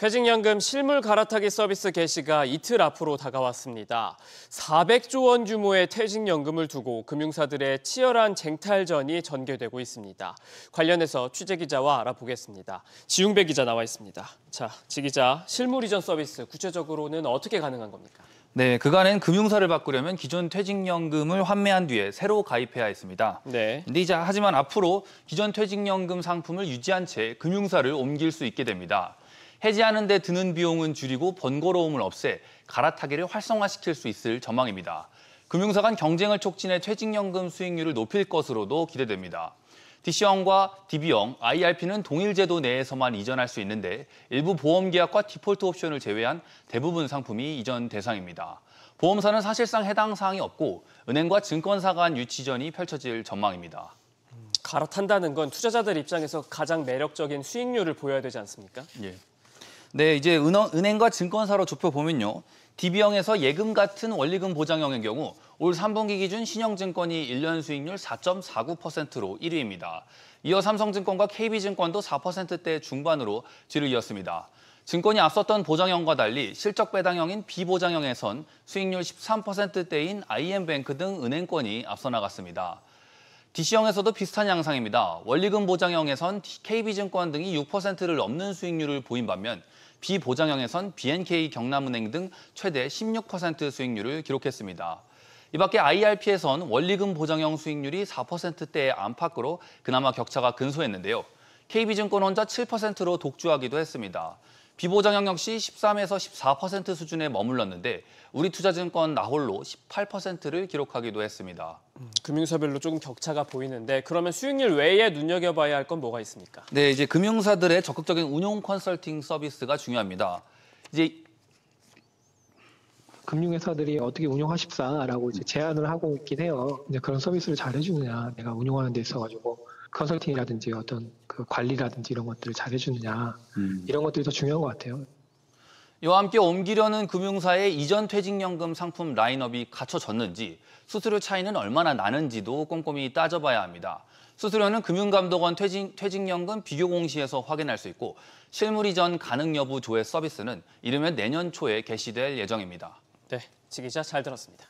퇴직연금 실물 갈아타기 서비스 개시가 이틀 앞으로 다가왔습니다. 400조 원 규모의 퇴직연금을 두고 금융사들의 치열한 쟁탈전이 전개되고 있습니다. 관련해서 취재기자와 알아보겠습니다. 지웅배 기자 나와 있습니다. 자, 지 기자, 실물 이전 서비스 구체적으로는 어떻게 가능한 겁니까? 네, 그간엔 금융사를 바꾸려면 기존 퇴직연금을 환매한 뒤에 새로 가입해야 했습니다. 네. 근데 이제 하지만 앞으로 기존 퇴직연금 상품을 유지한 채 금융사를 옮길 수 있게 됩니다. 해지하는 데 드는 비용은 줄이고 번거로움을 없애 갈아타기를 활성화시킬 수 있을 전망입니다. 금융사 간 경쟁을 촉진해 퇴직연금 수익률을 높일 것으로도 기대됩니다. DC형과 DB형, IRP는 동일 제도 내에서만 이전할 수 있는데 일부 보험 계약과 디폴트 옵션을 제외한 대부분 상품이 이전 대상입니다. 보험사는 사실상 해당 사항이 없고 은행과 증권사 간 유치전이 펼쳐질 전망입니다. 갈아탄다는 건 투자자들 입장에서 가장 매력적인 수익률을 보여야 되지 않습니까? 예. 네, 이제 은행, 과 증권사로 좁혀보면요. DB형에서 예금 같은 원리금 보장형의 경우 올 3분기 기준 신영증권이 1년 수익률 4.49%로 1위입니다. 이어 삼성증권과 KB증권도 4%대 중반으로 뒤를 이었습니다. 증권이 앞섰던 보장형과 달리 실적 배당형인 비보장형에선 수익률 13%대인 IM뱅크 등 은행권이 앞서 나갔습니다. DC형에서도 비슷한 양상입니다. 원리금 보장형에선 KB증권 등이 6%를 넘는 수익률을 보인 반면 비보장형에선 BNK 경남은행 등 최대 16% 수익률을 기록했습니다. 이 밖에 IRP에선 원리금 보장형 수익률이 4%대 안팎으로 그나마 격차가 근소했는데요. KB증권 혼자 7%로 독주하기도 했습니다. 비보장형 역시 13에서 14% 수준에 머물렀는데 우리투자증권 나홀로 18%를 기록하기도 했습니다. 음, 금융사별로 조금 격차가 보이는데 그러면 수익률 외에 눈여겨봐야 할 건 뭐가 있습니까? 네, 이제 금융사들의 적극적인 운용 컨설팅 서비스가 중요합니다. 이제 금융회사들이 어떻게 운용하십사라고 이제 제안을 하고 있긴 해요. 이제 그런 서비스를 잘 해주느냐, 내가 운용하는데 있어가지고 컨설팅이라든지 어떤 그 관리라든지 이런 것들을 잘 해주느냐 음. 이런 것들이 더 중요한 것 같아요. 이와 함께 옮기려는 금융사의 이전 퇴직연금 상품 라인업이 갖춰졌는지 수수료 차이는 얼마나 나는지도 꼼꼼히 따져봐야 합니다. 수수료는 금융감독원 퇴직, 퇴직연금 비교 공시에서 확인할 수 있고 실물 이전 가능 여부 조회 서비스는 이르면 내년 초에 개시될 예정입니다. 네, 지 기자 잘 들었습니다.